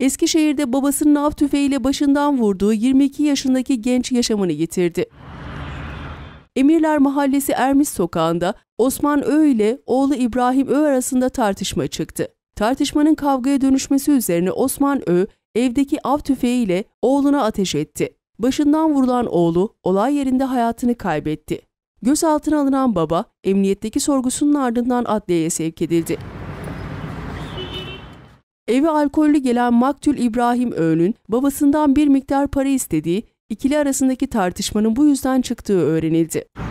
Eskişehir'de babasının av tüfeğiyle başından vurduğu 22 yaşındaki genç yaşamını yitirdi. Emirler Mahallesi Ermiş Sokağı'nda Osman Ö ile oğlu İbrahim Ö arasında tartışma çıktı. Tartışmanın kavgaya dönüşmesi üzerine Osman Ö evdeki av tüfeğiyle oğluna ateş etti. Başından vurulan oğlu olay yerinde hayatını kaybetti. Gözaltına alınan baba emniyetteki sorgusunun ardından adliyeye sevk edildi. Evi alkollü gelen Maktül İbrahim Öğl'ün babasından bir miktar para istediği, ikili arasındaki tartışmanın bu yüzden çıktığı öğrenildi.